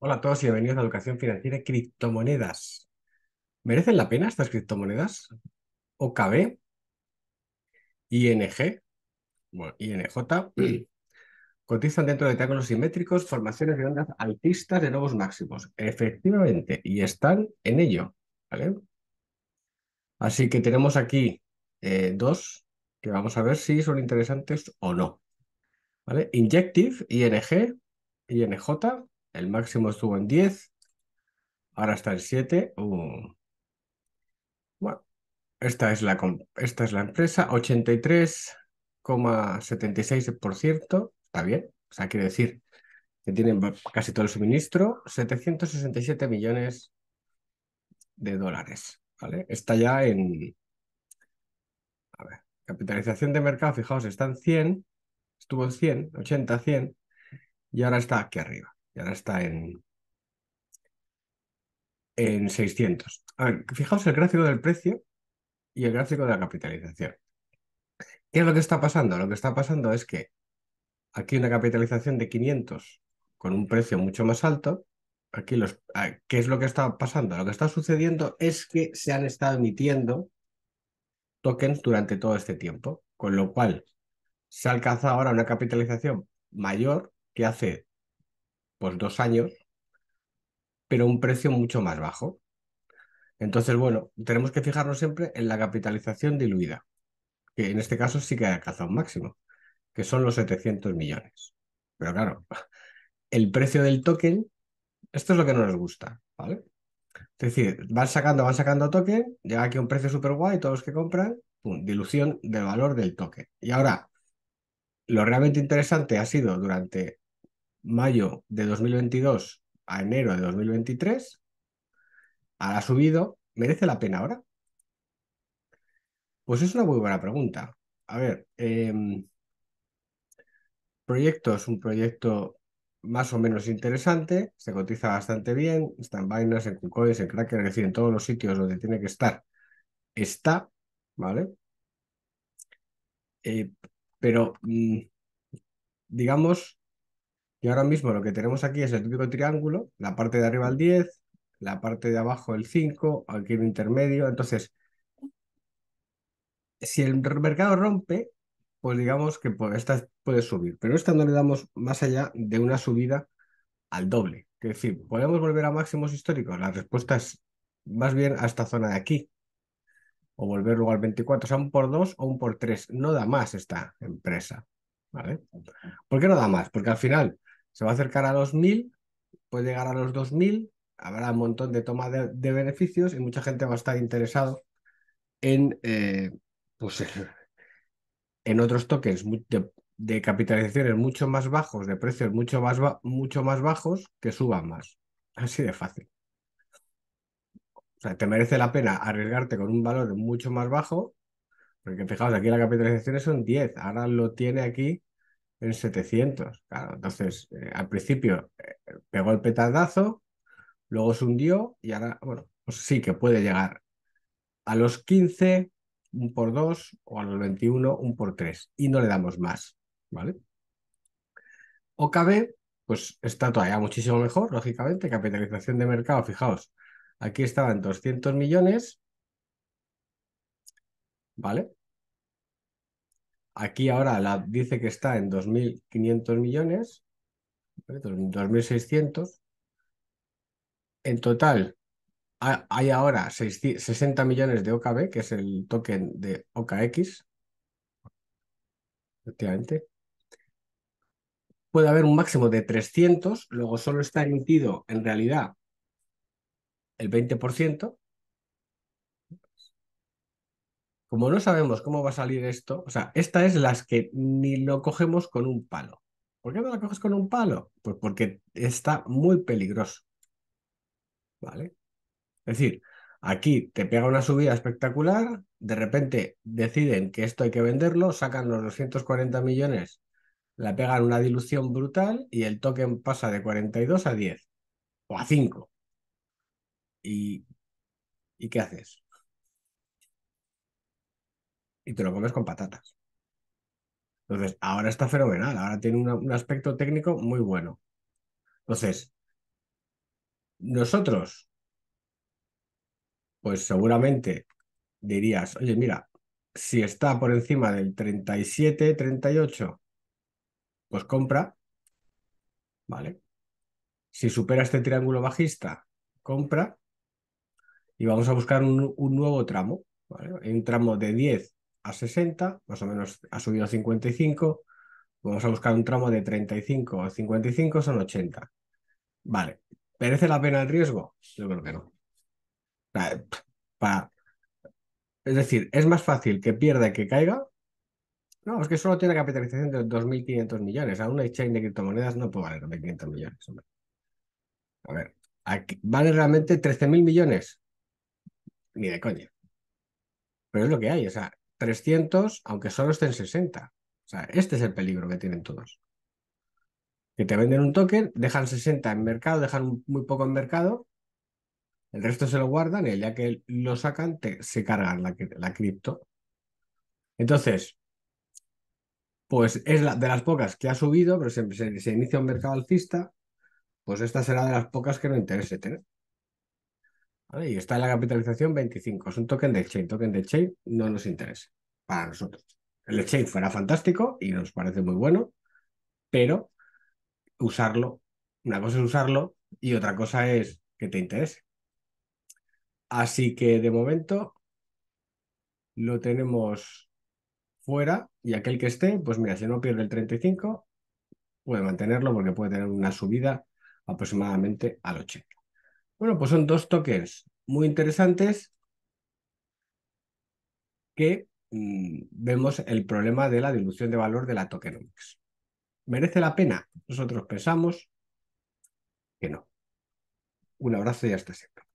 Hola a todos y bienvenidos a Educación Financiera y Criptomonedas. ¿Merecen la pena estas criptomonedas? OKB, ING, bueno, INJ, cotizan dentro de triángulos simétricos, formaciones de ondas altistas de nuevos máximos. Efectivamente, y están en ello. ¿vale? Así que tenemos aquí eh, dos que vamos a ver si son interesantes o no. ¿Vale? Injective, ING, INJ, el máximo estuvo en 10, ahora está en 7. Uh. Bueno, esta es la, esta es la empresa, 83,76%, está bien, o sea, quiere decir que tienen casi todo el suministro, 767 millones de dólares, ¿vale? Está ya en... A ver, capitalización de mercado, fijaos, está en 100, estuvo en 100, 80, 100, y ahora está aquí arriba, y ahora está en, en 600. fijaos el gráfico del precio y el gráfico de la capitalización. ¿Qué es lo que está pasando? Lo que está pasando es que aquí una capitalización de 500 con un precio mucho más alto. Aquí los, ah, ¿Qué es lo que está pasando? Lo que está sucediendo es que se han estado emitiendo tokens durante todo este tiempo, con lo cual se ha alcanzado ahora una capitalización mayor hace pues dos años, pero un precio mucho más bajo. Entonces, bueno, tenemos que fijarnos siempre en la capitalización diluida, que en este caso sí que ha alcanzado un máximo, que son los 700 millones. Pero claro, el precio del token, esto es lo que no nos gusta, ¿vale? Es decir, van sacando, van sacando token, llega aquí un precio súper guay, todos los que compran, dilución del valor del token. Y ahora, lo realmente interesante ha sido durante mayo de 2022 a enero de 2023, ¿ha subido? ¿Merece la pena ahora? Pues es una muy buena pregunta. A ver, em, proyecto es un proyecto más o menos interesante, se cotiza bastante bien, está en Binance, en KuCoins, en Cracker, es decir, en todos los sitios donde tiene que estar, está, ¿vale? Eh, pero, mm, digamos, y ahora mismo lo que tenemos aquí es el típico triángulo, la parte de arriba el 10, la parte de abajo el 5, aquí el intermedio. Entonces, si el mercado rompe, pues digamos que pues esta puede subir, pero esta no le damos más allá de una subida al doble. Es decir, ¿podemos volver a máximos históricos? La respuesta es más bien a esta zona de aquí, o volver luego al 24, o sea, un por 2 o un por 3. No da más esta empresa. ¿vale? ¿Por qué no da más? Porque al final se va a acercar a los 1000, puede llegar a los 2000, habrá un montón de toma de, beneficios y mucha gente va a estar interesado en, eh, pues, en otros tokens de, capitalizaciones mucho más bajos, de precios mucho más, mucho más bajos, que suban más. Así de fácil. O sea, te merece la pena arriesgarte con un valor mucho más bajo, porque fijaos, aquí la capitalización son 10, ahora lo tiene aquí en 700. Claro, entonces, eh, al principio eh, pegó el petardazo, luego se hundió y ahora, bueno, pues sí que puede llegar a los 15, un por 2 o a los 21, un por 3 y no le damos más, ¿vale? OKB, pues está todavía muchísimo mejor, lógicamente, capitalización de mercado, fijaos, aquí estaban 200 millones, ¿vale? Aquí ahora la, dice que está en 2.500 millones, 2.600. En total, hay ahora 60 millones de OKB, que es el token de OKX. Efectivamente. Puede haber un máximo de 300, luego solo está emitido en realidad el 20%, como no sabemos cómo va a salir esto, o sea, esta es las que ni lo cogemos con un palo. ¿Por qué no la coges con un palo? Pues porque está muy peligroso. ¿Vale? Es decir, aquí te pega una subida espectacular, de repente deciden que esto hay que venderlo, sacan los 240 millones, la pegan una dilución brutal y el token pasa de 42 a 10 o a 5. ¿y qué haces? y te lo comes con patatas. Entonces, ahora está fenomenal, ahora tiene un aspecto técnico muy bueno. Entonces, nosotros, pues seguramente dirías, oye, mira, si está por encima del 37, 38, pues compra, ¿vale? Si supera este triángulo bajista, compra y vamos a buscar un, nuevo tramo, un tramo de 10 60, más o menos ha subido a 55, vamos a buscar un tramo de 35 a 55, son 80. Vale, ¿perece la pena el riesgo? Yo creo que no. es decir, es más fácil que pierda que caiga. No, es que solo tiene capitalización de 2.500 millones. A una exchange de criptomonedas no puede valer 2.500 millones. A ver, ¿vale realmente 13.000 millones? Ni de coña. Pero es lo que hay. O sea, 300, aunque solo estén 60. O sea, este es el peligro que tienen todos. Que te venden un token, dejan 60 en mercado, dejan muy poco en mercado, el resto se lo guardan y el día que lo sacan se cargan la, cripto. Entonces, pues es la, de las pocas que ha subido, pero se, se, se inicia un mercado alcista, pues esta será de las pocas que no interese tener. Y está en la capitalización 25, es un token de exchange. Token de exchange no nos interesa para nosotros. El exchange fuera fantástico y nos parece muy bueno, pero usarlo, una cosa es usarlo y otra cosa es que te interese. Así que de momento lo tenemos fuera y aquel que esté, pues mira, si no pierde el 35, puede mantenerlo porque puede tener una subida aproximadamente al 80. Bueno, pues son dos tokens muy interesantes que mm, vemos el problema de la dilución de valor de la tokenomics. ¿Merece la pena? Nosotros pensamos que no. Un abrazo y hasta siempre.